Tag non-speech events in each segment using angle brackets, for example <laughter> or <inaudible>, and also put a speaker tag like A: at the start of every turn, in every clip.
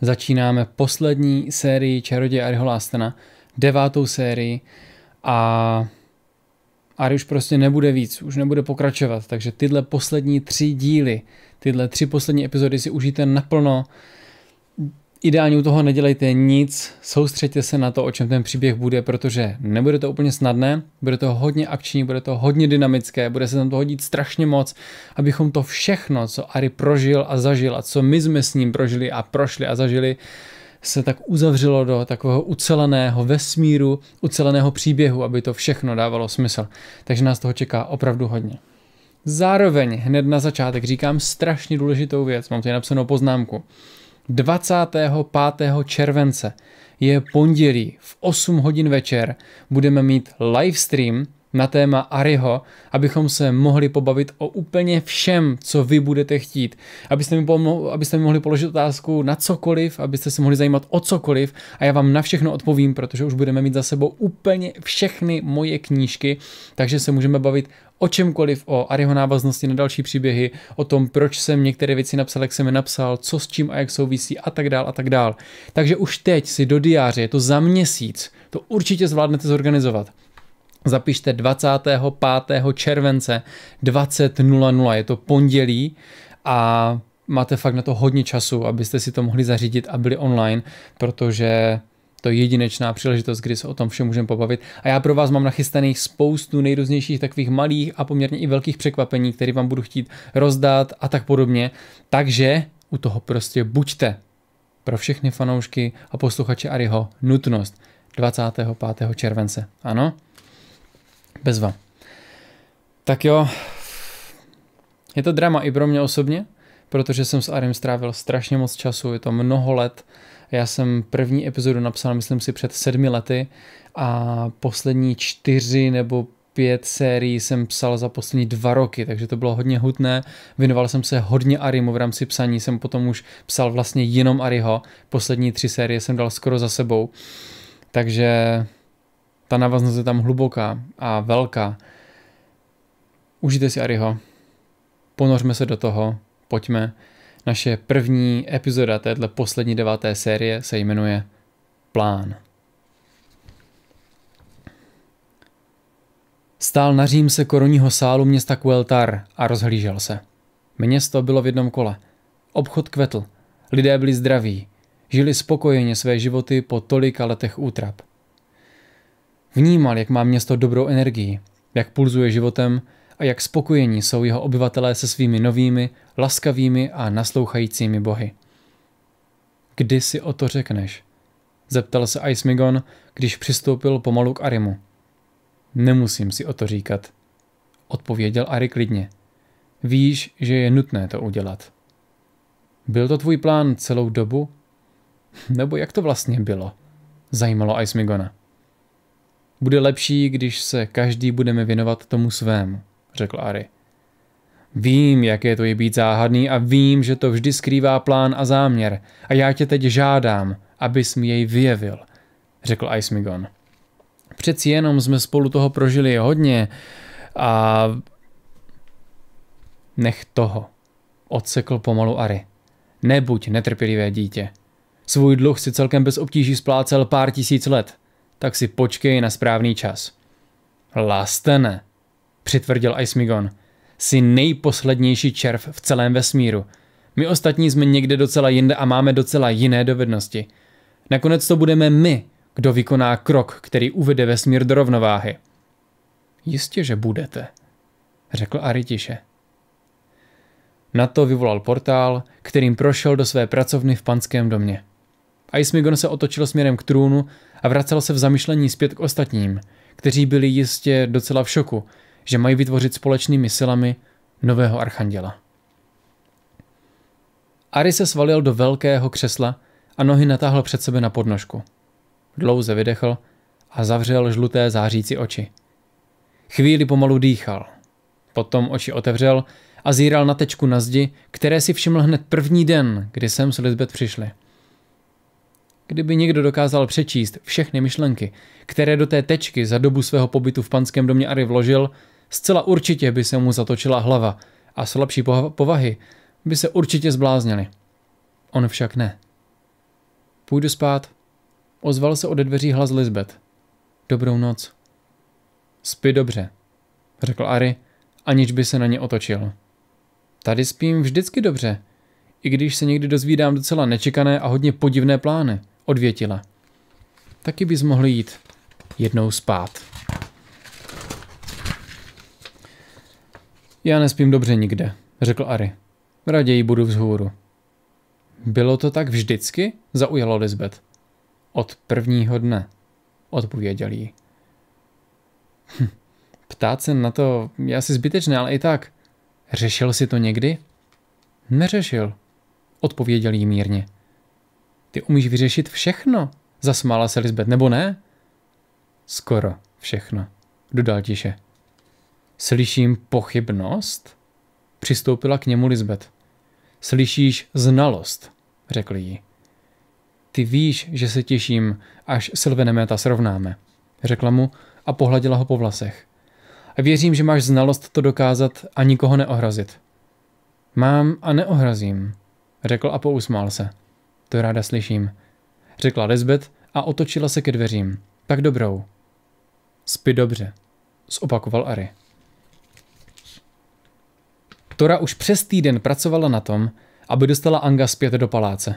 A: Začínáme poslední sérii Čaroděje Ariholástena, devátou sérii a Ari už prostě nebude víc, už nebude pokračovat, takže tyhle poslední tři díly, tyhle tři poslední epizody si užijte naplno, Ideálně u toho nedělejte nic, soustřeďte se na to, o čem ten příběh bude, protože nebude to úplně snadné, bude to hodně akční, bude to hodně dynamické, bude se tam to hodit strašně moc, abychom to všechno, co Ari prožil a zažil a co my jsme s ním prožili a prošli a zažili, se tak uzavřelo do takového uceleného vesmíru, uceleného příběhu, aby to všechno dávalo smysl. Takže nás toho čeká opravdu hodně. Zároveň hned na začátek říkám strašně důležitou věc, mám tady napsanou poznámku. 25. července je pondělí v 8 hodin večer budeme mít live stream na téma Ariho, abychom se mohli pobavit o úplně všem, co vy budete chtít. Abyste mi, pomo- abyste mi mohli položit otázku na cokoliv, abyste se mohli zajímat o cokoliv a já vám na všechno odpovím, protože už budeme mít za sebou úplně všechny moje knížky, takže se můžeme bavit o čemkoliv, o Ariho návaznosti na další příběhy, o tom, proč jsem některé věci napsal, jak jsem je napsal, co s čím a jak souvisí a tak dál a tak dál. Takže už teď si do diáře, je to za měsíc, to určitě zvládnete zorganizovat. Zapište 25. července 20.00, je to pondělí a máte fakt na to hodně času, abyste si to mohli zařídit a byli online, protože to jedinečná příležitost, kdy se o tom všem můžeme pobavit. A já pro vás mám nachystaných spoustu nejrůznějších takových malých a poměrně i velkých překvapení, které vám budu chtít rozdát a tak podobně. Takže u toho prostě buďte. Pro všechny fanoušky a posluchače Ariho nutnost 25. července. Ano? bez vám. Tak jo, je to drama i pro mě osobně, protože jsem s Arim strávil strašně moc času, je to mnoho let, já jsem první epizodu napsal, myslím si, před sedmi lety a poslední čtyři nebo pět sérií jsem psal za poslední dva roky, takže to bylo hodně hutné. Věnoval jsem se hodně Arimu v rámci psaní, jsem potom už psal vlastně jenom Ariho. Poslední tři série jsem dal skoro za sebou. Takže ta návaznost je tam hluboká a velká. Užijte si Ariho. Ponořme se do toho. Pojďme. Naše první epizoda téhle poslední deváté série se jmenuje Plán. Stál na řím se koroního sálu města Kueltar a rozhlížel se. Město bylo v jednom kole. Obchod kvetl. Lidé byli zdraví. Žili spokojeně své životy po tolika letech útrap. Vnímal, jak má město dobrou energii, jak pulzuje životem a jak spokojení jsou jeho obyvatelé se svými novými laskavými a naslouchajícími bohy. Kdy si o to řekneš? Zeptal se Aismigon, když přistoupil pomalu k Arimu. Nemusím si o to říkat, odpověděl Ari klidně. Víš, že je nutné to udělat. Byl to tvůj plán celou dobu? Nebo jak to vlastně bylo? Zajímalo Aismigona. Bude lepší, když se každý budeme věnovat tomu svému, řekl Ari. Vím, jaké to je být záhadný a vím, že to vždy skrývá plán a záměr a já tě teď žádám, abys mi jej vyjevil, řekl Icemigon. Přeci jenom jsme spolu toho prožili hodně a... Nech toho, odsekl pomalu Ari. Nebuď netrpělivé dítě. Svůj dluh si celkem bez obtíží splácel pár tisíc let, tak si počkej na správný čas. Lastene, přitvrdil Icemigon. Jsi nejposlednější červ v celém vesmíru. My ostatní jsme někde docela jinde a máme docela jiné dovednosti. Nakonec to budeme my, kdo vykoná krok, který uvede vesmír do rovnováhy. Jistě, že budete, řekl Ari tiše. Na to vyvolal portál, kterým prošel do své pracovny v panském domě. Aismigon se otočil směrem k trůnu a vracel se v zamyšlení zpět k ostatním, kteří byli jistě docela v šoku, že mají vytvořit společnými silami nového archanděla. Ari se svalil do velkého křesla a nohy natáhl před sebe na podnožku. Dlouze vydechl a zavřel žluté zářící oči. Chvíli pomalu dýchal. Potom oči otevřel a zíral na tečku na zdi, které si všiml hned první den, kdy sem s Lisbeth přišli. Kdyby někdo dokázal přečíst všechny myšlenky, které do té tečky za dobu svého pobytu v panském domě Ary vložil, Zcela určitě by se mu zatočila hlava a slabší povahy by se určitě zbláznili. On však ne. Půjdu spát. Ozval se ode dveří hlas Lisbeth. Dobrou noc. Spi dobře, řekl Ari, aniž by se na ně otočil. Tady spím vždycky dobře, i když se někdy dozvídám docela nečekané a hodně podivné plány, odvětila. Taky bys mohl jít jednou spát. Já nespím dobře nikde, řekl Ari. Raději budu vzhůru. Bylo to tak vždycky? Zaujalo Lisbeth. Od prvního dne, odpověděl jí. Hm, ptát se na to je asi zbytečné, ale i tak. Řešil si to někdy? Neřešil, odpověděl jí mírně. Ty umíš vyřešit všechno, zasmála se Lisbeth, nebo ne? Skoro všechno, dodal tiše. Slyším pochybnost? Přistoupila k němu Lisbeth. Slyšíš znalost, řekl jí. Ty víš, že se těším, až ta srovnáme, řekla mu a pohladila ho po vlasech. A věřím, že máš znalost to dokázat a nikoho neohrozit. Mám a neohrazím, řekl a pousmál se. To ráda slyším, řekla Lisbeth a otočila se ke dveřím. Tak dobrou. Spi dobře, zopakoval Ari. Tora už přes týden pracovala na tom, aby dostala Anga zpět do paláce.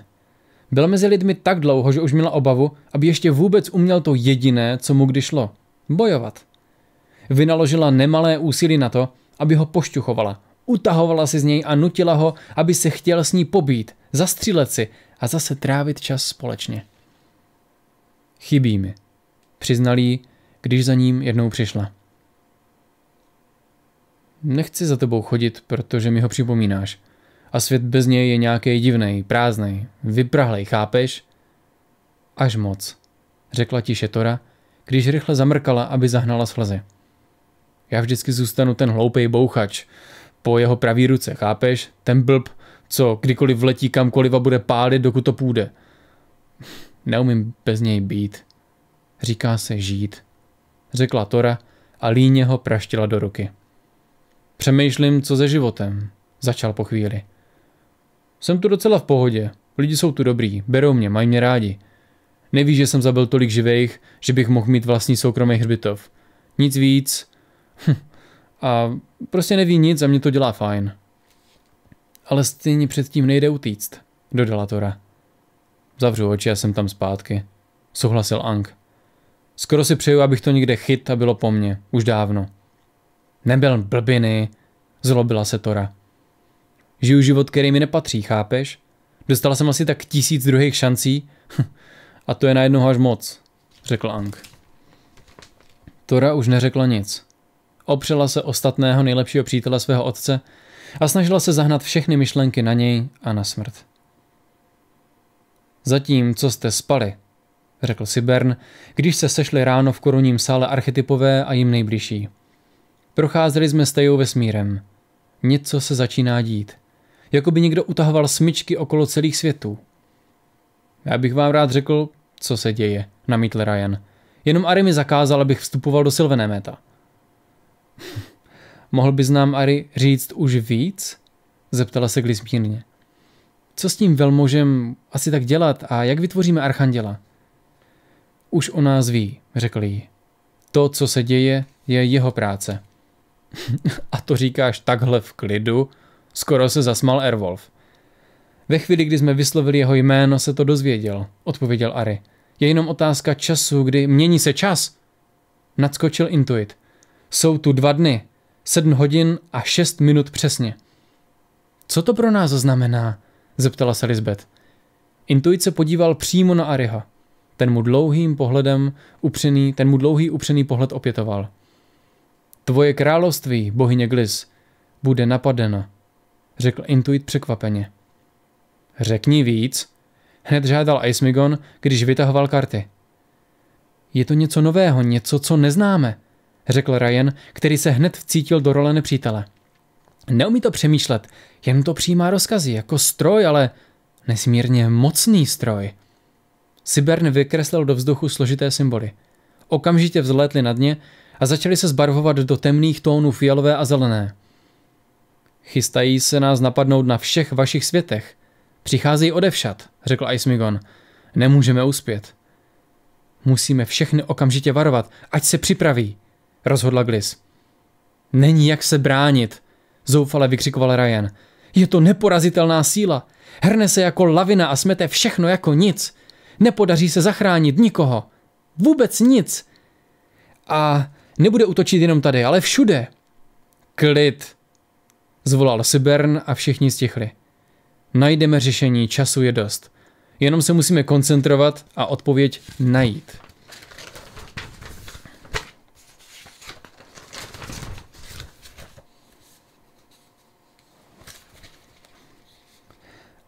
A: Byla mezi lidmi tak dlouho, že už měla obavu, aby ještě vůbec uměl to jediné, co mu kdy šlo – bojovat. Vynaložila nemalé úsilí na to, aby ho pošťuchovala, utahovala si z něj a nutila ho, aby se chtěl s ní pobít, zastřílet si a zase trávit čas společně. Chybí mi, přiznal jí, když za ním jednou přišla. Nechci za tebou chodit, protože mi ho připomínáš. A svět bez něj je nějaký divný, prázdný, vyprahlej, chápeš? Až moc, řekla tiše Tora, když rychle zamrkala, aby zahnala slzy. Já vždycky zůstanu ten hloupej bouchač. Po jeho pravý ruce, chápeš? Ten blb, co kdykoliv vletí kamkoliv a bude pálit, dokud to půjde. Neumím bez něj být. Říká se žít. Řekla Tora a líně ho praštila do ruky. Přemýšlím, co se životem, začal po chvíli. Jsem tu docela v pohodě, lidi jsou tu dobrý, berou mě, mají mě rádi. Neví, že jsem zabil tolik živých, že bych mohl mít vlastní soukromý hřbitov. Nic víc. Hm. A prostě neví nic a mě to dělá fajn. Ale stejně předtím nejde utíct, dodala Tora. Zavřu oči a jsem tam zpátky. Souhlasil Ang. Skoro si přeju, abych to někde chyt a bylo po mně. Už dávno. Nebyl blbiny, zlobila se Tora. Žiju život, který mi nepatří, chápeš? Dostala jsem asi tak tisíc druhých šancí hm, a to je na jednoho až moc, řekl Ang. Tora už neřekla nic. Opřela se ostatného nejlepšího přítele svého otce a snažila se zahnat všechny myšlenky na něj a na smrt. Zatím, co jste spali, řekl Sibern, když se sešli ráno v korunním sále archetypové a jim nejbližší. Procházeli jsme stejou vesmírem. Něco se začíná dít. Jako by někdo utahoval smyčky okolo celých světů. Já bych vám rád řekl, co se děje, namítl Ryan. Jenom Ari mi zakázal, abych vstupoval do Silvené méta. <laughs> Mohl bys nám, Ari, říct už víc? Zeptala se Glismírně. Co s tím velmožem asi tak dělat a jak vytvoříme Archanděla? Už o nás ví, řekl jí. To, co se děje, je jeho práce. <laughs> A to říkáš takhle v klidu? Skoro se zasmal Erwolf. Ve chvíli, kdy jsme vyslovili jeho jméno, se to dozvěděl, odpověděl Ari. Je jenom otázka času, kdy mění se čas. Nadskočil Intuit. Jsou tu dva dny, sedm hodin a šest minut přesně. Co to pro nás znamená? zeptala se Lisbeth. se podíval přímo na Ariha. Ten mu dlouhým pohledem upřený, ten mu dlouhý upřený pohled opětoval. Tvoje království, bohyně Glis, bude napadeno, řekl Intuit překvapeně. Řekni víc, hned žádal Ismigon, když vytahoval karty. Je to něco nového, něco, co neznáme, řekl Ryan, který se hned vcítil do role nepřítele. Neumí to přemýšlet, jen to přijímá rozkazy, jako stroj, ale nesmírně mocný stroj. Sibern vykreslil do vzduchu složité symboly. Okamžitě vzlétli na dně a začaly se zbarvovat do temných tónů fialové a zelené. Chystají se nás napadnout na všech vašich světech. Přicházejí odevšat, řekl Icemigon. Nemůžeme uspět. Musíme všechny okamžitě varovat, ať se připraví, rozhodla Glis. Není jak se bránit, zoufale vykřikoval Ryan. Je to neporazitelná síla. Hrne se jako lavina a smete všechno jako nic. Nepodaří se zachránit nikoho. Vůbec nic. A Nebude útočit jenom tady, ale všude. Klid, zvolal Sibern a všichni stichli. Najdeme řešení, času je dost. Jenom se musíme koncentrovat a odpověď najít.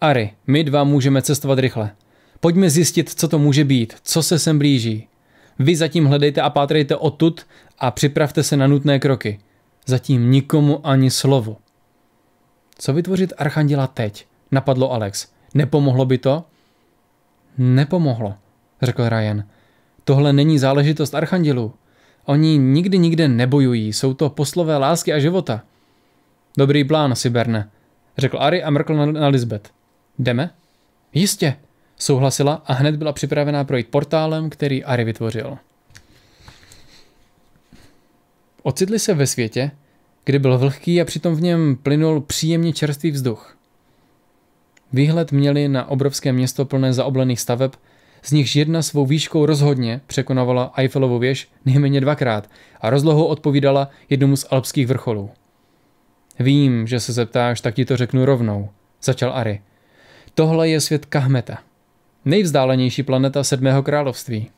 A: Ari, my dva můžeme cestovat rychle. Pojďme zjistit, co to může být, co se sem blíží. Vy zatím hledejte a pátrejte odtud a připravte se na nutné kroky. Zatím nikomu ani slovo. Co vytvořit archanděla teď? Napadlo Alex. Nepomohlo by to? Nepomohlo, řekl Ryan. Tohle není záležitost archandělů. Oni nikdy nikde nebojují, jsou to poslové lásky a života. Dobrý plán, Siberne, řekl Ari a mrkl na, na Lisbeth. Jdeme? Jistě, souhlasila a hned byla připravená projít portálem, který Ari vytvořil. Ocitli se ve světě, kde byl vlhký a přitom v něm plynul příjemně čerstvý vzduch. Výhled měli na obrovské město plné zaoblených staveb, z nichž jedna svou výškou rozhodně překonávala Eiffelovu věž nejméně dvakrát a rozlohou odpovídala jednomu z alpských vrcholů. Vím, že se zeptáš, tak ti to řeknu rovnou, začal Ari. Tohle je svět Kahmeta, nejvzdálenější planeta sedmého království.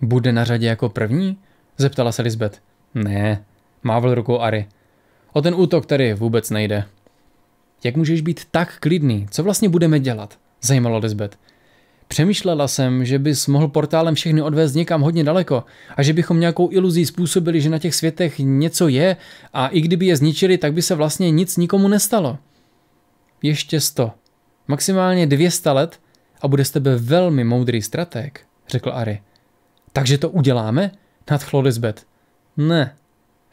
A: Bude na řadě jako první? zeptala se Lisbeth. Ne, mávl rukou Ari. O ten útok tady vůbec nejde. Jak můžeš být tak klidný? Co vlastně budeme dělat? Zajímalo Lisbeth. Přemýšlela jsem, že bys mohl portálem všechny odvést někam hodně daleko a že bychom nějakou iluzí způsobili, že na těch světech něco je a i kdyby je zničili, tak by se vlastně nic nikomu nestalo. Ještě sto. Maximálně 200 let a bude z tebe velmi moudrý strateg, řekl Ari. Takže to uděláme? Nadchlo Lisbeth. Ne,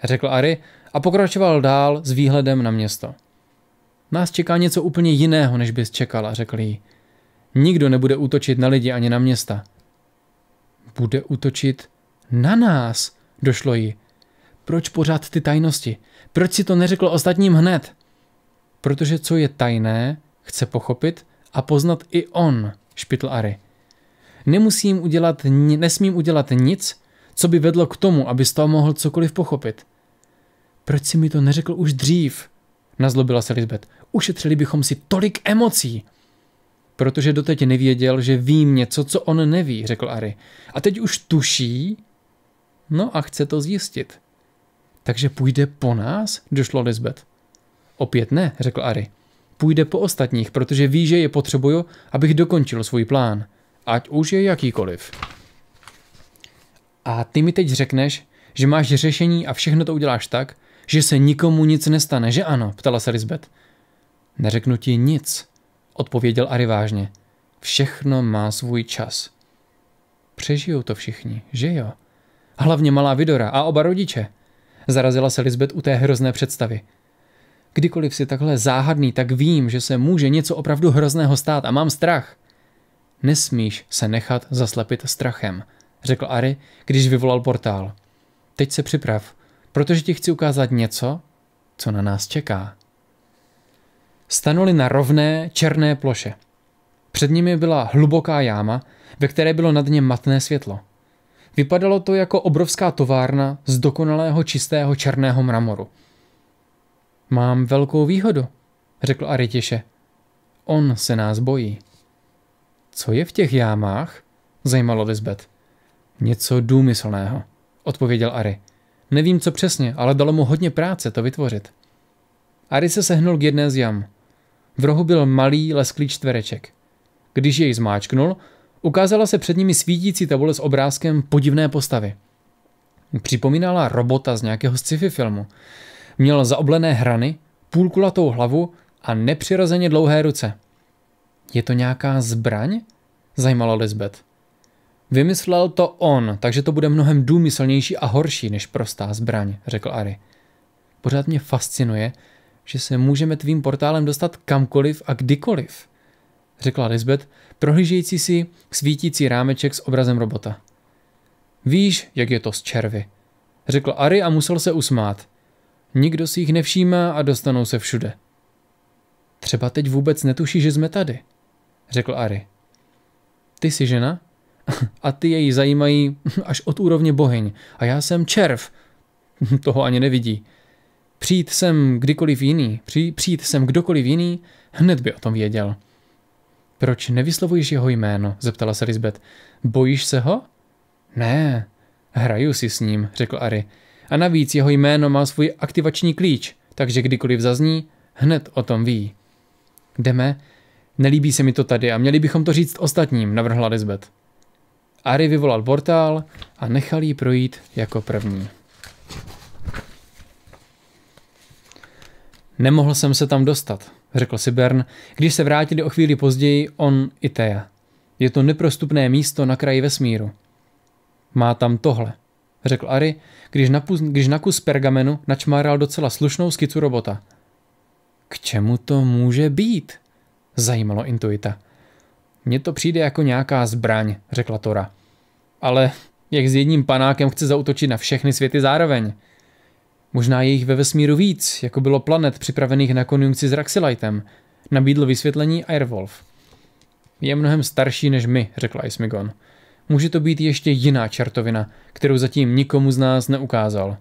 A: řekl Ari a pokračoval dál s výhledem na město. Nás čeká něco úplně jiného, než bys čekala, řekl jí. Nikdo nebude útočit na lidi ani na města. Bude útočit na nás, došlo jí. Proč pořád ty tajnosti? Proč si to neřekl ostatním hned? Protože co je tajné, chce pochopit a poznat i on, špitl Ary. Nemusím udělat, nesmím udělat nic, co by vedlo k tomu, aby toho mohl cokoliv pochopit. Proč si mi to neřekl už dřív? Nazlobila se Lisbeth. Ušetřili bychom si tolik emocí. Protože doteď nevěděl, že vím něco, co on neví, řekl Ari. A teď už tuší? No a chce to zjistit. Takže půjde po nás? Došlo Lisbeth. Opět ne, řekl Ari. Půjde po ostatních, protože ví, že je potřebuju, abych dokončil svůj plán. Ať už je jakýkoliv. A ty mi teď řekneš, že máš řešení a všechno to uděláš tak, že se nikomu nic nestane, že ano? ptala se Lisbeth. Neřeknu ti nic, odpověděl Ari vážně. Všechno má svůj čas. Přežijou to všichni, že jo? Hlavně malá Vidora a oba rodiče. Zarazila se Lisbeth u té hrozné představy. Kdykoliv si takhle záhadný, tak vím, že se může něco opravdu hrozného stát a mám strach. Nesmíš se nechat zaslepit strachem, řekl Ari, když vyvolal portál. Teď se připrav, protože ti chci ukázat něco, co na nás čeká. Stanuli na rovné, černé ploše. Před nimi byla hluboká jáma, ve které bylo nad ně matné světlo. Vypadalo to jako obrovská továrna z dokonalého čistého černého mramoru. Mám velkou výhodu, řekl Ari těše. On se nás bojí. Co je v těch jámách? zajímalo Lisbeth. Něco důmyslného, odpověděl Ari. Nevím, co přesně, ale dalo mu hodně práce to vytvořit. Ari se sehnul k jedné z jam. V rohu byl malý, lesklý čtvereček. Když jej zmáčknul, ukázala se před nimi svítící tabule s obrázkem podivné postavy. Připomínala robota z nějakého sci-fi filmu. Měl zaoblené hrany, půlkulatou hlavu a nepřirozeně dlouhé ruce. Je to nějaká zbraň? Zajímalo Lisbeth. Vymyslel to on, takže to bude mnohem důmyslnější a horší než prostá zbraň, řekl Ari. Pořád mě fascinuje, že se můžeme tvým portálem dostat kamkoliv a kdykoliv, řekla Lisbeth, prohlížející si svítící rámeček s obrazem robota. Víš, jak je to s červy, řekl Ari a musel se usmát. Nikdo si jich nevšímá a dostanou se všude. Třeba teď vůbec netuší, že jsme tady, řekl Ari. Ty jsi žena? a ty jej zajímají až od úrovně bohyň. A já jsem červ. <laughs> Toho ani nevidí. Přijít sem kdykoliv jiný, přijít sem kdokoliv jiný, hned by o tom věděl. Proč nevyslovuješ jeho jméno? zeptala se Lisbeth. Bojíš se ho? Ne, hraju si s ním, řekl Ari. A navíc jeho jméno má svůj aktivační klíč, takže kdykoliv zazní, hned o tom ví. Jdeme? Nelíbí se mi to tady a měli bychom to říct ostatním, navrhla Lisbeth. Ari vyvolal portál a nechal jí projít jako první. Nemohl jsem se tam dostat, řekl si Bern, když se vrátili o chvíli později on i Thea. Je to neprostupné místo na kraji vesmíru. Má tam tohle, řekl Ari, když na, pus, když na kus pergamenu načmáral docela slušnou skicu robota. K čemu to může být? Zajímalo intuita. Mně to přijde jako nějaká zbraň, řekla Tora. Ale jak s jedním panákem chce zautočit na všechny světy zároveň? Možná je jich ve vesmíru víc, jako bylo planet připravených na konjunkci s Raxilitem, nabídl vysvětlení Airwolf. Je mnohem starší než my, řekla Ismigon. Může to být ještě jiná čertovina, kterou zatím nikomu z nás neukázal.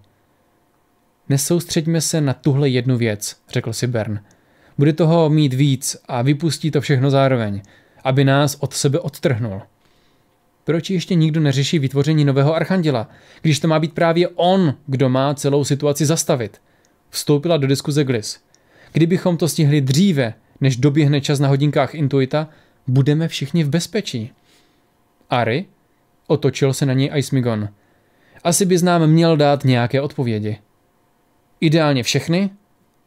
A: Nesoustřeďme se na tuhle jednu věc, řekl si Bern. Bude toho mít víc a vypustí to všechno zároveň aby nás od sebe odtrhnul. Proč ještě nikdo neřeší vytvoření nového archanděla, když to má být právě on, kdo má celou situaci zastavit? Vstoupila do diskuze Glis. Kdybychom to stihli dříve, než doběhne čas na hodinkách Intuita, budeme všichni v bezpečí. Ari? Otočil se na něj Icemigon. Asi bys nám měl dát nějaké odpovědi. Ideálně všechny?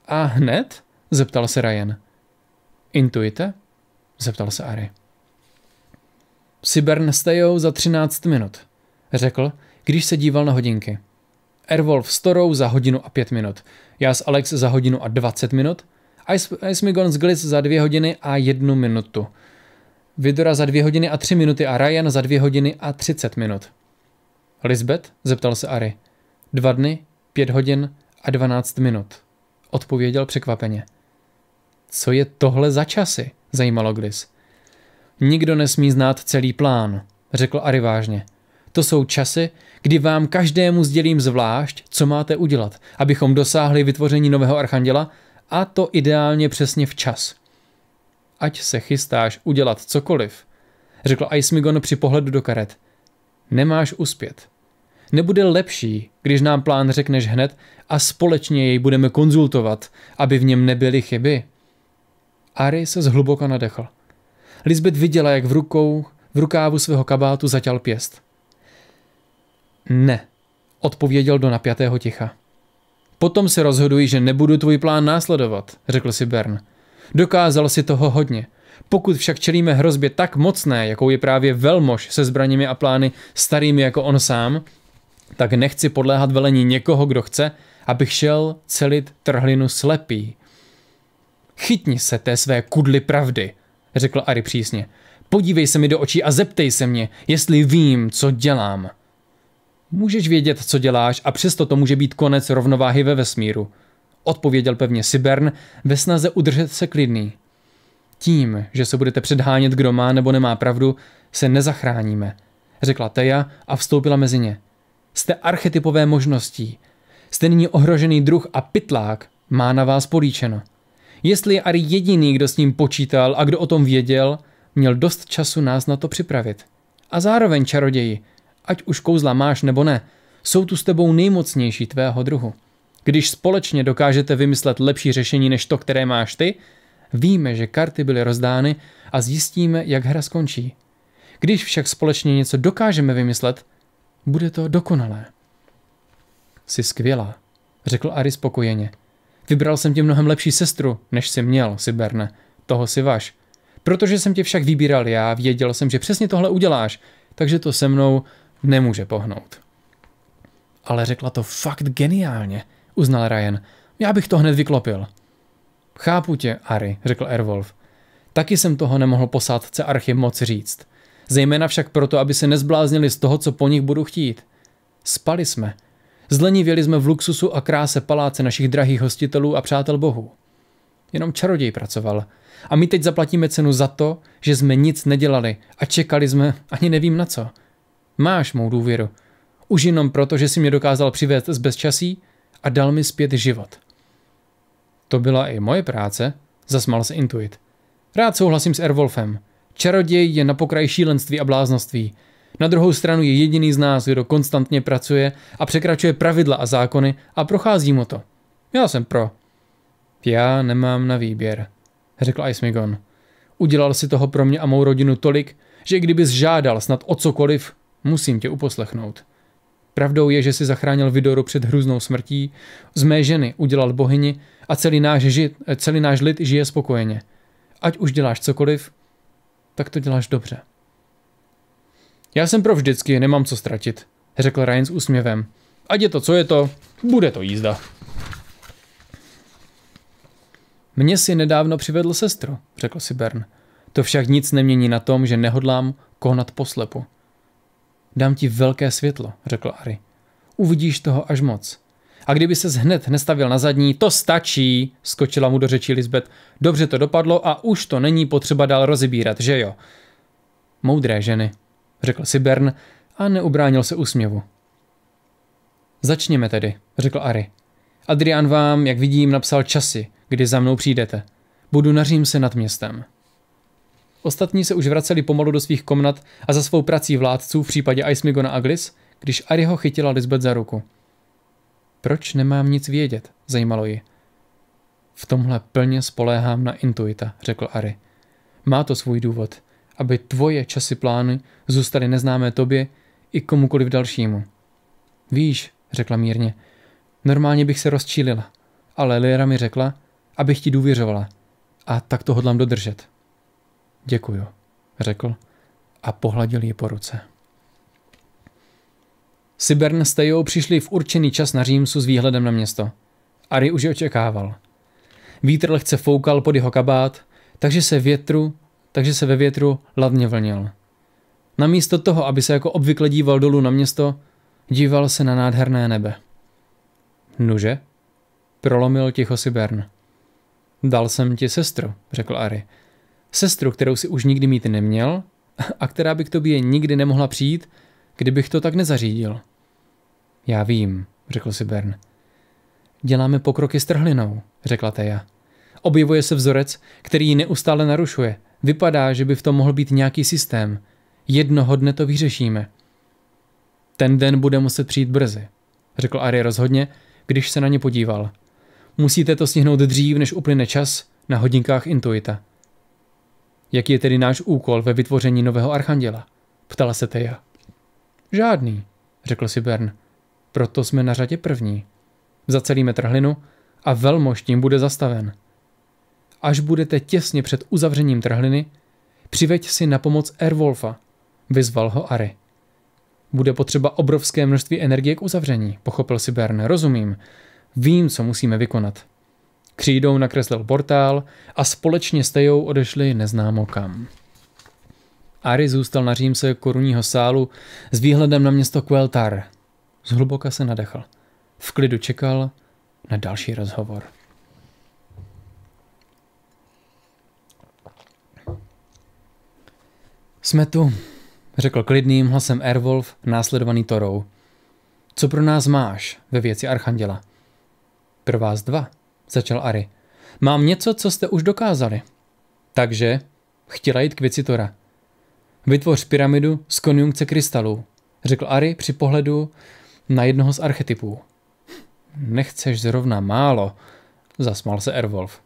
A: A hned? Zeptal se Ryan. Intuite? zeptal se Ari. Sibern stejou za 13 minut, řekl, když se díval na hodinky. Airwolf s Torou za hodinu a pět minut, já s Alex za hodinu a 20 minut, jsme s Gliss za dvě hodiny a jednu minutu, Vidora za dvě hodiny a tři minuty a Ryan za dvě hodiny a 30 minut. Lisbeth? zeptal se Ari. Dva dny, pět hodin a 12 minut. Odpověděl překvapeně. Co je tohle za časy? zajímalo Glis. Nikdo nesmí znát celý plán, řekl Ari vážně. To jsou časy, kdy vám každému sdělím zvlášť, co máte udělat, abychom dosáhli vytvoření nového archanděla a to ideálně přesně včas. Ať se chystáš udělat cokoliv, řekl Aismigon při pohledu do karet. Nemáš uspět. Nebude lepší, když nám plán řekneš hned a společně jej budeme konzultovat, aby v něm nebyly chyby. Ari se zhluboka nadechl. Lisbeth viděla, jak v rukou, v rukávu svého kabátu zaťal pěst. Ne, odpověděl do napjatého ticha. Potom se rozhoduji, že nebudu tvůj plán následovat, řekl si Bern. Dokázal si toho hodně. Pokud však čelíme hrozbě tak mocné, jakou je právě velmož se zbraněmi a plány starými jako on sám, tak nechci podléhat velení někoho, kdo chce, abych šel celit trhlinu slepý, Chytni se té své kudly pravdy, řekl Ari přísně. Podívej se mi do očí a zeptej se mě, jestli vím, co dělám. Můžeš vědět, co děláš a přesto to může být konec rovnováhy ve vesmíru, odpověděl pevně Sibern ve snaze udržet se klidný. Tím, že se budete předhánět, kdo má nebo nemá pravdu, se nezachráníme, řekla Teja a vstoupila mezi ně. Jste archetypové možností. Jste nyní ohrožený druh a pytlák má na vás políčeno. Jestli Ari jediný, kdo s ním počítal a kdo o tom věděl, měl dost času nás na to připravit. A zároveň, čaroději, ať už kouzla máš nebo ne, jsou tu s tebou nejmocnější tvého druhu. Když společně dokážete vymyslet lepší řešení než to, které máš ty, víme, že karty byly rozdány a zjistíme, jak hra skončí. Když však společně něco dokážeme vymyslet, bude to dokonalé. Jsi skvělá, řekl Ari spokojeně. Vybral jsem ti mnohem lepší sestru, než si měl, Siberne. Toho si váš. Protože jsem tě však vybíral já, věděl jsem, že přesně tohle uděláš, takže to se mnou nemůže pohnout. Ale řekla to fakt geniálně, uznal Ryan. Já bych to hned vyklopil. Chápu tě, Ari, řekl Erwolf. Taky jsem toho nemohl posádce archy moc říct. Zejména však proto, aby se nezbláznili z toho, co po nich budu chtít. Spali jsme Zlenivěli jsme v luxusu a kráse paláce našich drahých hostitelů a přátel bohu. Jenom čaroděj pracoval. A my teď zaplatíme cenu za to, že jsme nic nedělali a čekali jsme ani nevím na co. Máš mou důvěru. Už jenom proto, že si mě dokázal přivést z bezčasí a dal mi zpět život. To byla i moje práce, zasmal se Intuit. Rád souhlasím s Erwolfem. Čaroděj je na pokraji šílenství a bláznoství – na druhou stranu je jediný z nás, kdo konstantně pracuje a překračuje pravidla a zákony a prochází mu to. Já jsem pro. Já nemám na výběr, řekl Ismigon. Udělal si toho pro mě a mou rodinu tolik, že kdybys žádal snad o cokoliv, musím tě uposlechnout. Pravdou je, že si zachránil Vidoru před hrůznou smrtí, z mé ženy udělal bohyni a celý náš, žid, celý náš lid žije spokojeně. Ať už děláš cokoliv, tak to děláš dobře. Já jsem pro vždycky, nemám co ztratit, řekl Ryan s úsměvem. Ať je to, co je to, bude to jízda. Mně si nedávno přivedl sestru, řekl si Bern. To však nic nemění na tom, že nehodlám konat poslepu. Dám ti velké světlo, řekl Ari. Uvidíš toho až moc. A kdyby se hned nestavil na zadní, to stačí, skočila mu do řeči Lisbeth. Dobře to dopadlo a už to není potřeba dál rozebírat, že jo? Moudré ženy, řekl si Bern a neubránil se úsměvu. Začněme tedy, řekl Ari. Adrian vám, jak vidím, napsal časy, kdy za mnou přijdete. Budu na se nad městem. Ostatní se už vraceli pomalu do svých komnat a za svou prací vládců v případě Aismigona Aglis, když Ari ho chytila Lisbeth za ruku. Proč nemám nic vědět, zajímalo ji. V tomhle plně spoléhám na intuita, řekl Ari. Má to svůj důvod aby tvoje časy plány zůstaly neznámé tobě i komukoliv dalšímu. Víš, řekla mírně, normálně bych se rozčílila, ale Lyra mi řekla, abych ti důvěřovala a tak to hodlám dodržet. Děkuju, řekl a pohladil ji po ruce. Sibern s Tejou přišli v určený čas na Římsu s výhledem na město. Ari už je očekával. Vítr lehce foukal pod jeho kabát, takže se větru takže se ve větru ladně vlnil. Namísto toho, aby se jako obvykle díval dolů na město, díval se na nádherné nebe. Nuže? Prolomil ticho si Bern. Dal jsem ti sestru, řekl Ari. Sestru, kterou si už nikdy mít neměl a která by k tobě nikdy nemohla přijít, kdybych to tak nezařídil. Já vím, řekl si Bern. Děláme pokroky s trhlinou, řekla Teja. Objevuje se vzorec, který ji neustále narušuje Vypadá, že by v tom mohl být nějaký systém. Jednoho dne to vyřešíme. Ten den bude muset přijít brzy, řekl Ari rozhodně, když se na ně podíval. Musíte to stihnout dřív, než uplyne čas na hodinkách Intuita. Jaký je tedy náš úkol ve vytvoření nového archanděla? Ptala se Teja. Žádný, řekl si Bern. Proto jsme na řadě první. Zacelíme trhlinu a velmož tím bude zastaven. Až budete těsně před uzavřením trhliny, přiveď si na pomoc Airwolfa, vyzval ho Ari. Bude potřeba obrovské množství energie k uzavření, pochopil si Bern, rozumím. Vím, co musíme vykonat. Křídou nakreslil portál a společně s Tejou odešli neznámo kam. Ari zůstal na římse korunního sálu s výhledem na město Queltar. Zhluboka se nadechl. V klidu čekal na další rozhovor. Jsme tu, řekl klidným hlasem Erwolf, následovaný Torou. Co pro nás máš ve věci Archanděla? Pro vás dva, začal Ari. Mám něco, co jste už dokázali. Takže, chtěla jít k věci Tora. Vytvoř pyramidu z konjunkce krystalů, řekl Ari při pohledu na jednoho z archetypů. Nechceš zrovna málo, zasmál se Erwolf.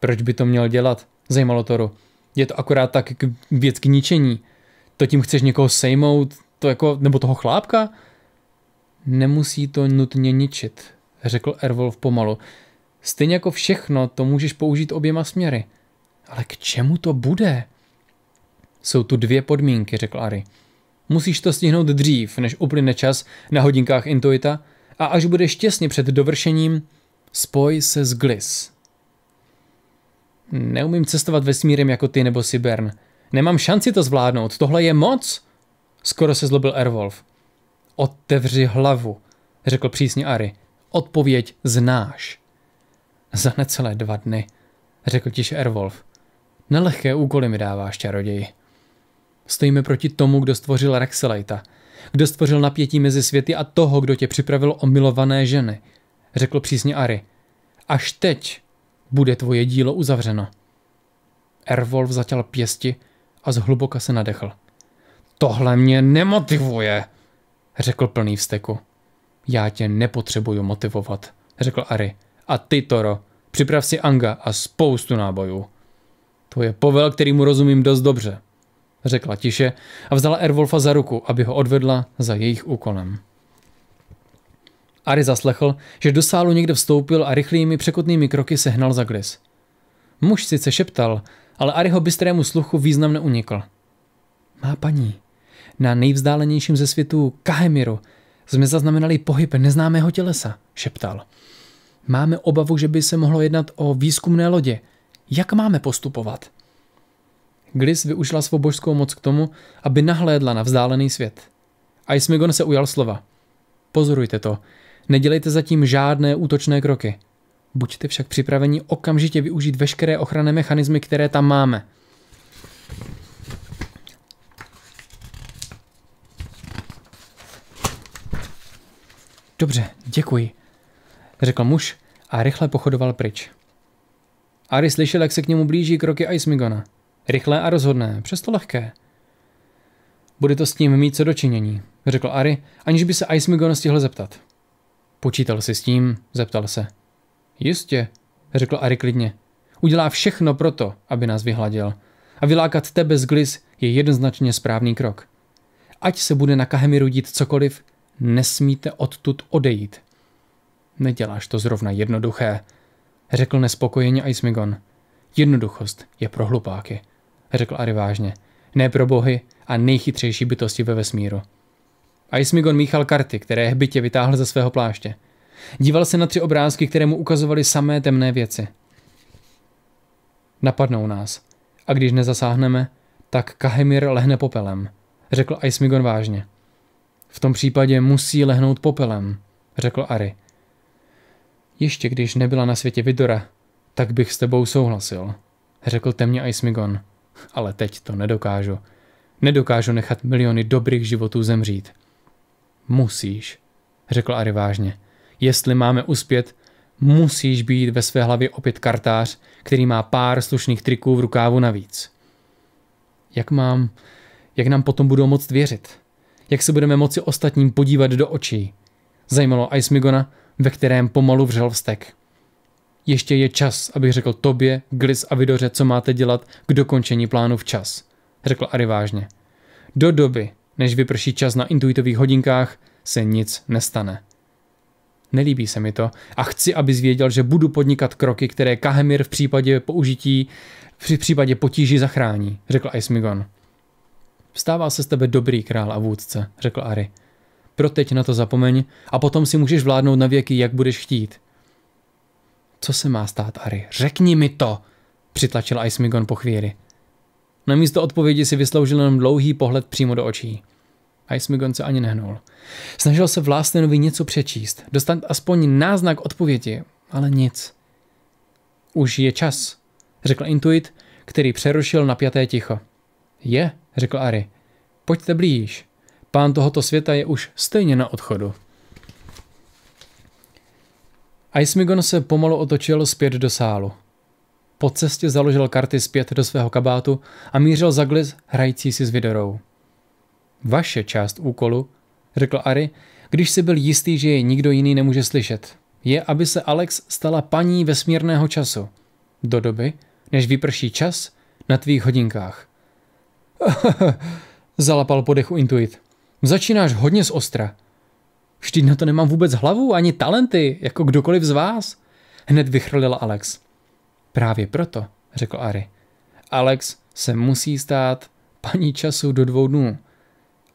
A: Proč by to měl dělat? Zajímalo Toru je to akorát tak jak věc k ničení. To tím chceš někoho sejmout, to jako, nebo toho chlápka? Nemusí to nutně ničit, řekl Ervolf pomalu. Stejně jako všechno, to můžeš použít oběma směry. Ale k čemu to bude? Jsou tu dvě podmínky, řekl Ari. Musíš to stihnout dřív, než uplyne čas na hodinkách Intuita a až budeš těsně před dovršením, spoj se s Gliss. Neumím cestovat vesmírem jako ty nebo Sibern. Nemám šanci to zvládnout, tohle je moc! Skoro se zlobil Erwolf. Otevři hlavu, řekl přísně Ari. Odpověď znáš. Za necelé dva dny, řekl tiše Erwolf. Nelehké úkoly mi dáváš, čaroději. Stojíme proti tomu, kdo stvořil Raxelajta, kdo stvořil napětí mezi světy a toho, kdo tě připravil o milované ženy, řekl přísně Ari. Až teď bude tvoje dílo uzavřeno. Ervolf zatěl pěsti a zhluboka se nadechl. Tohle mě nemotivuje, řekl plný vzteku. Já tě nepotřebuju motivovat, řekl Ari. A ty, Toro, připrav si Anga a spoustu nábojů. To je povel, který mu rozumím dost dobře, řekla tiše a vzala Ervolfa za ruku, aby ho odvedla za jejich úkolem. Ari zaslechl, že do sálu někde vstoupil a rychlými překotnými kroky se hnal za Gris. Muž sice šeptal, ale Ariho bystrému sluchu význam neunikl. Má paní, na nejvzdálenějším ze světů Kahemiru jsme zaznamenali pohyb neznámého tělesa, šeptal. Máme obavu, že by se mohlo jednat o výzkumné lodě. Jak máme postupovat? Glis využila svou božskou moc k tomu, aby nahlédla na vzdálený svět. A Ismigon se ujal slova. Pozorujte to, Nedělejte zatím žádné útočné kroky. Buďte však připraveni okamžitě využít veškeré ochranné mechanismy, které tam máme. Dobře, děkuji, řekl muž a rychle pochodoval pryč. Ari slyšel, jak se k němu blíží kroky Icemigona. Rychlé a rozhodné, přesto lehké. Bude to s tím mít co dočinění, řekl Ari, aniž by se Icemigon stihl zeptat. Počítal si s tím? Zeptal se. Jistě, řekl Ari klidně. Udělá všechno proto, aby nás vyhladil. A vylákat tebe z Glis je jednoznačně správný krok. Ať se bude na Kahemi rudit cokoliv, nesmíte odtud odejít. Neděláš to zrovna jednoduché, řekl nespokojeně Ismigon. Jednoduchost je pro hlupáky, řekl Ari vážně. Ne pro bohy a nejchytřejší bytosti ve vesmíru. Ismigon míchal karty, které hbitě vytáhl ze svého pláště. Díval se na tři obrázky, které mu ukazovaly samé temné věci. Napadnou nás. A když nezasáhneme, tak Kahemir lehne popelem, řekl Ismigon vážně. V tom případě musí lehnout popelem, řekl Ari. Ještě když nebyla na světě Vidora, tak bych s tebou souhlasil, řekl temně Ismigon. Ale teď to nedokážu. Nedokážu nechat miliony dobrých životů zemřít. Musíš, řekl Ari vážně. Jestli máme uspět, musíš být ve své hlavě opět kartář, který má pár slušných triků v rukávu navíc. Jak mám, jak nám potom budou moct věřit? Jak se budeme moci ostatním podívat do očí? Zajímalo Icemigona, ve kterém pomalu vřel vztek. Ještě je čas, abych řekl tobě, Glis a Vidoře, co máte dělat k dokončení plánu včas, řekl Ari vážně. Do doby, než vyprší čas na intuitových hodinkách, se nic nestane. Nelíbí se mi to a chci, aby zvěděl, že budu podnikat kroky, které Kahemir v případě použití, při případě potíží zachrání, řekl Ismigon. Vstává se z tebe dobrý král a vůdce, řekl Ari. teď na to zapomeň a potom si můžeš vládnout na věky, jak budeš chtít. Co se má stát, Ari? Řekni mi to, přitlačil Ismigon po chvíli. Na místo odpovědi si vysloužil jenom dlouhý pohled přímo do očí. Heismigon se ani nehnul. Snažil se Vlástenovi něco přečíst, dostat aspoň náznak odpovědi, ale nic. Už je čas, řekl Intuit, který přerušil napjaté ticho. Je, řekl Ari. Pojďte blíž. Pán tohoto světa je už stejně na odchodu. Aismigon se pomalu otočil zpět do sálu. Po cestě založil karty zpět do svého kabátu a mířil za gliz hrající si s Vidorou. Vaše část úkolu, řekl Ari, když si byl jistý, že je nikdo jiný nemůže slyšet, je, aby se Alex stala paní vesmírného času. Do doby, než vyprší čas na tvých hodinkách. <laughs> Zalapal podechu intuit. Začínáš hodně z ostra. Vždyť na to nemám vůbec hlavu ani talenty, jako kdokoliv z vás. Hned vychrlila Alex. Právě proto, řekl Ari. Alex se musí stát paní času do dvou dnů.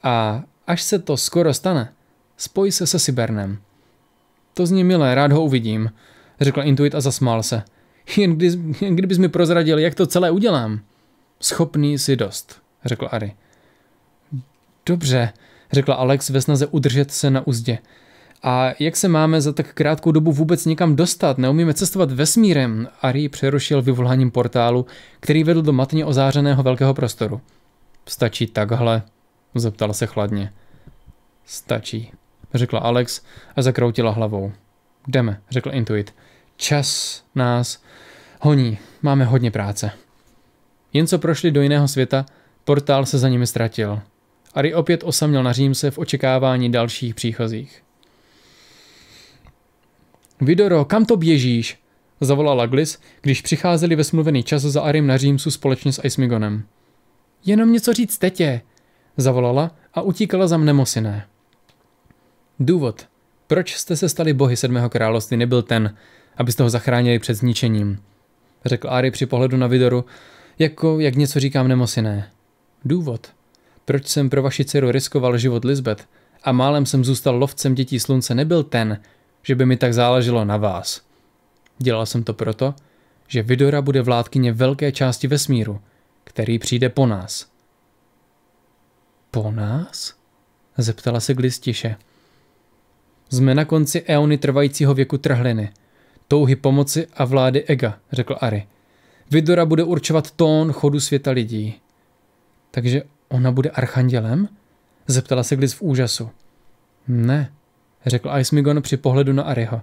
A: A až se to skoro stane, spoj se se Sibernem. To zní milé, rád ho uvidím, řekl Intuit a zasmál se. Jen, kdy, jen kdybys mi prozradil, jak to celé udělám. Schopný si dost, řekl Ari. Dobře, řekla Alex ve snaze udržet se na uzdě. A jak se máme za tak krátkou dobu vůbec někam dostat? Neumíme cestovat vesmírem, Ari přerušil vyvoláním portálu, který vedl do matně ozářeného velkého prostoru. Stačí takhle, zeptal se chladně. Stačí, řekla Alex a zakroutila hlavou. Jdeme, řekl Intuit. Čas nás honí, máme hodně práce. Jen co prošli do jiného světa, portál se za nimi ztratil. Ari opět osaměl na Římse v očekávání dalších příchozích. Vidoro, kam to běžíš? Zavolala Glis, když přicházeli ve smluvený čas za Arim na Římsu společně s Ismigonem. Jenom něco říct tetě, zavolala a utíkala za mnemosiné. Důvod, proč jste se stali bohy sedmého království, nebyl ten, abyste ho zachránili před zničením, řekl Ari při pohledu na Vidoru, jako jak něco říkám nemosiné. Důvod, proč jsem pro vaši dceru riskoval život Lisbeth a málem jsem zůstal lovcem dětí slunce, nebyl ten, že by mi tak záleželo na vás. Dělal jsem to proto, že Vidora bude vládkyně velké části vesmíru, který přijde po nás. Po nás? Zeptala se Glis tiše. Jsme na konci eony trvajícího věku trhliny. Touhy pomoci a vlády Ega, řekl Ari. Vidora bude určovat tón chodu světa lidí. Takže ona bude archandělem? Zeptala se Glis v úžasu. Ne, řekl Aismigon při pohledu na Ariho.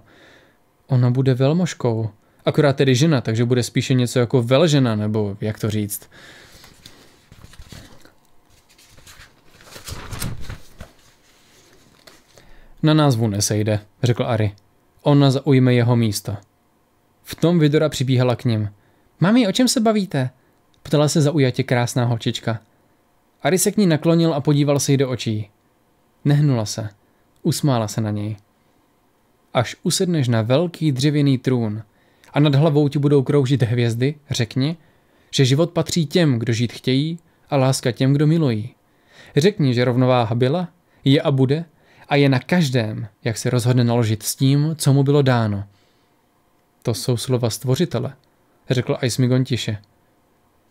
A: Ona bude velmoškou. Akorát tedy žena, takže bude spíše něco jako velžena, nebo jak to říct. Na názvu nesejde, řekl Ari. Ona zaujme jeho místo. V tom Vidora přibíhala k ním. Mami, o čem se bavíte? Ptala se zaujatě krásná holčička. Ari se k ní naklonil a podíval se jí do očí. Nehnula se. Usmála se na něj. Až usedneš na velký dřevěný trůn a nad hlavou ti budou kroužit hvězdy, řekni, že život patří těm, kdo žít chtějí a láska těm, kdo milují. Řekni, že rovnováha byla, je a bude a je na každém, jak se rozhodne naložit s tím, co mu bylo dáno. To jsou slova stvořitele, řekl Aismigon tiše.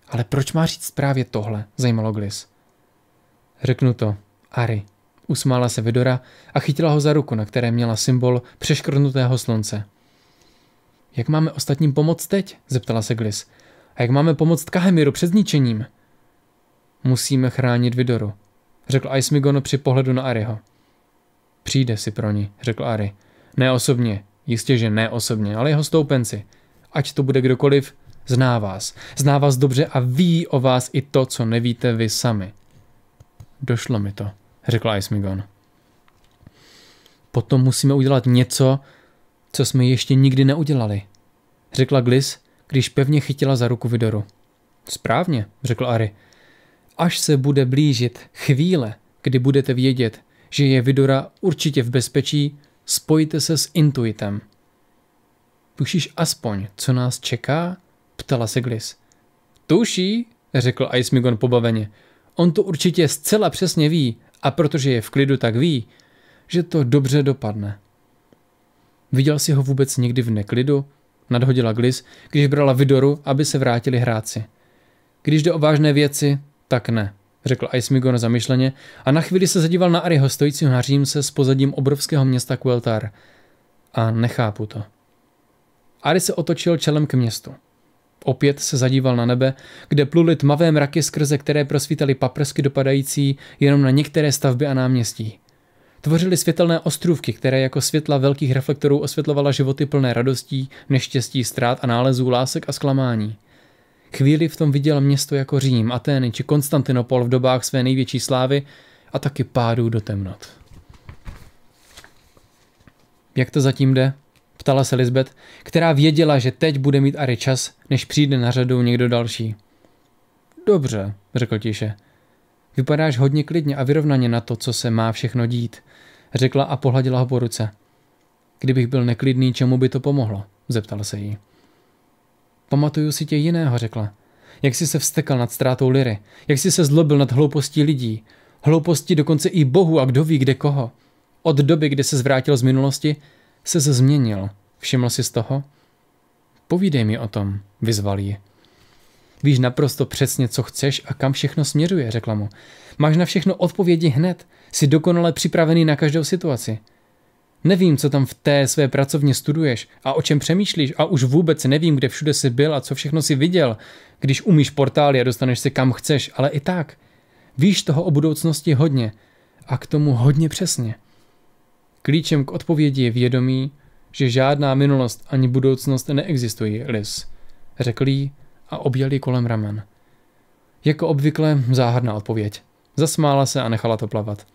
A: Ale proč má říct právě tohle, zajímalo Glis. Řeknu to, Ari, Usmála se Vedora a chytila ho za ruku, na které měla symbol přeškrtnutého slunce. Jak máme ostatním pomoct teď? zeptala se Glis. A jak máme pomoct Kahemiru před zničením? Musíme chránit Vidoru, řekl Aismigon při pohledu na Ariho. Přijde si pro ní, řekl Ari. Ne osobně, jistě, že ne osobně, ale jeho stoupenci. Ať to bude kdokoliv, zná vás. Zná vás dobře a ví o vás i to, co nevíte vy sami. Došlo mi to řekl Icemigon. Potom musíme udělat něco, co jsme ještě nikdy neudělali, řekla Glis, když pevně chytila za ruku Vidoru. Správně, řekl Ari. Až se bude blížit chvíle, kdy budete vědět, že je Vidora určitě v bezpečí, spojte se s Intuitem. Tušíš aspoň, co nás čeká? Ptala se Glis. Tuší, řekl Icemigon pobaveně. On to určitě zcela přesně ví a protože je v klidu, tak ví, že to dobře dopadne. Viděl si ho vůbec někdy v neklidu? Nadhodila Glis, když brala Vidoru, aby se vrátili hráci. Když jde o vážné věci, tak ne, řekl Icemigon zamyšleně a na chvíli se zadíval na Ariho stojícího na římse s pozadím obrovského města Queltar. A nechápu to. Ari se otočil čelem k městu. Opět se zadíval na nebe, kde pluly tmavé mraky, skrze které prosvítaly paprsky dopadající jenom na některé stavby a náměstí. Tvořily světelné ostrůvky, které jako světla velkých reflektorů osvětlovala životy plné radostí, neštěstí, ztrát a nálezů lásek a zklamání. Chvíli v tom viděl město jako Řím, Atény či Konstantinopol v dobách své největší slávy a taky pádů do temnot. Jak to zatím jde? ptala se Lisbeth, která věděla, že teď bude mít Ari čas, než přijde na řadu někdo další. Dobře, řekl tiše. Vypadáš hodně klidně a vyrovnaně na to, co se má všechno dít, řekla a pohladila ho po ruce. Kdybych byl neklidný, čemu by to pomohlo? zeptal se jí. Pamatuju si tě jiného, řekla. Jak jsi se vstekal nad ztrátou liry, jak jsi se zlobil nad hloupostí lidí, hloupostí dokonce i bohu a kdo ví kde koho. Od doby, kdy se zvrátil z minulosti, se změnil. Všiml jsi z toho? Povídej mi o tom, vyzval ji. Víš naprosto přesně, co chceš a kam všechno směřuje, řekla mu. Máš na všechno odpovědi hned. Jsi dokonale připravený na každou situaci. Nevím, co tam v té své pracovně studuješ a o čem přemýšlíš a už vůbec nevím, kde všude jsi byl a co všechno jsi viděl, když umíš portály a dostaneš se kam chceš, ale i tak. Víš toho o budoucnosti hodně a k tomu hodně přesně. Klíčem k odpovědi je vědomí, že žádná minulost ani budoucnost neexistují, Liz, řekl jí a objel ji kolem ramen. Jako obvykle záhadná odpověď. Zasmála se a nechala to plavat.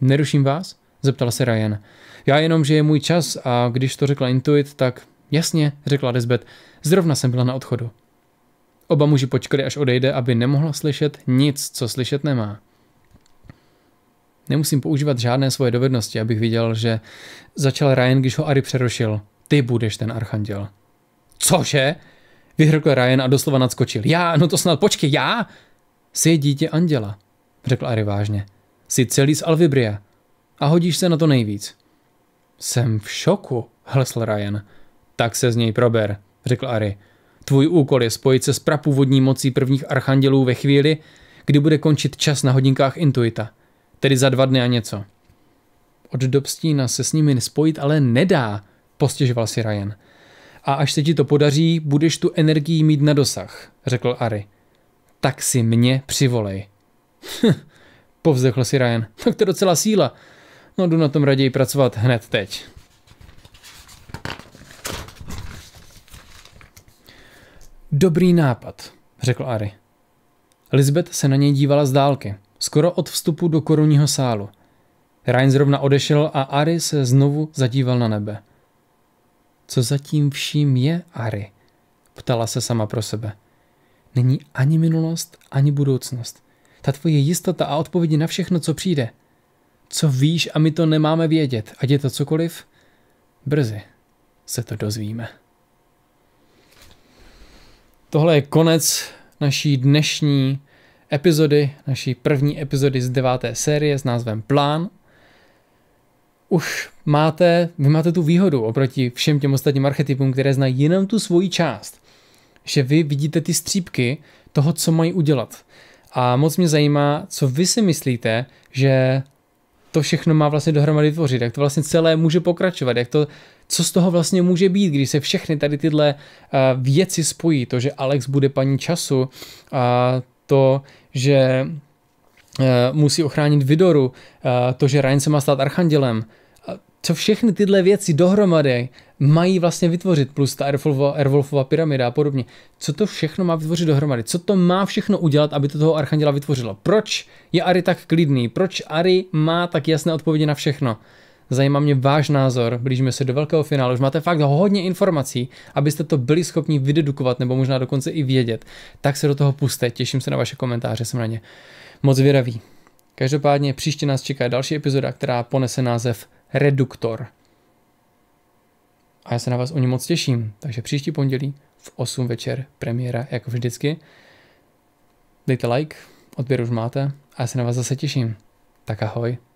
A: Neruším vás? zeptal se Ryan. Já jenom, že je můj čas a když to řekla Intuit, tak jasně, řekla Lisbeth, zrovna jsem byla na odchodu. Oba muži počkali, až odejde, aby nemohla slyšet nic, co slyšet nemá. Nemusím používat žádné svoje dovednosti, abych viděl, že začal Ryan, když ho Ari přerušil. Ty budeš ten archanděl. Cože? Vyhrkl Ryan a doslova nadskočil. Já? No to snad počkej, já? Jsi dítě anděla, řekl Ari vážně. Jsi celý z Alvibria a hodíš se na to nejvíc. Jsem v šoku, hlesl Ryan. Tak se z něj prober, řekl Ari. Tvůj úkol je spojit se s prapůvodní mocí prvních archandělů ve chvíli, kdy bude končit čas na hodinkách Intuita – tedy za dva dny a něco. Od Dobstína se s nimi nespojit ale nedá, postěžoval si Ryan. A až se ti to podaří, budeš tu energii mít na dosah, řekl Ari. Tak si mě přivolej. <laughs> povzdechl si Ryan. Tak to je docela síla. No jdu na tom raději pracovat hned teď. Dobrý nápad, řekl Ari. Lisbeth se na něj dívala z dálky skoro od vstupu do korunního sálu. Ryan zrovna odešel a Ari se znovu zadíval na nebe. Co zatím vším je Ari? Ptala se sama pro sebe. Není ani minulost, ani budoucnost. Ta tvoje jistota a odpovědi na všechno, co přijde. Co víš a my to nemáme vědět, ať je to cokoliv? Brzy se to dozvíme. Tohle je konec naší dnešní epizody, naší první epizody z deváté série s názvem Plán. Už máte, vy máte tu výhodu oproti všem těm ostatním archetypům, které znají jenom tu svoji část. Že vy vidíte ty střípky toho, co mají udělat. A moc mě zajímá, co vy si myslíte, že to všechno má vlastně dohromady tvořit, jak to vlastně celé může pokračovat, jak to, co z toho vlastně může být, když se všechny tady tyhle uh, věci spojí, to, že Alex bude paní času, uh, to, že eh, musí ochránit Vidoru, eh, to, že Ryan se má stát archandělem, co všechny tyhle věci dohromady mají vlastně vytvořit, plus ta Airwolfova, pyramida a podobně. Co to všechno má vytvořit dohromady? Co to má všechno udělat, aby to toho Archanděla vytvořilo? Proč je Ari tak klidný? Proč Ari má tak jasné odpovědi na všechno? Uh, Zajímá mě váš názor, blížíme se do velkého finále, už máte fakt hodně informací, abyste to byli schopni vydedukovat nebo možná dokonce i vědět. Tak se do toho puste, těším se na vaše komentáře, jsem na ně moc zvědavý. Každopádně příště nás čeká další epizoda, která ponese název Reduktor. A já se na vás o ní moc těším, takže příští pondělí v 8 večer premiéra jako vždycky. Dejte like, odběr už máte a já se na vás zase těším. Tak ahoj.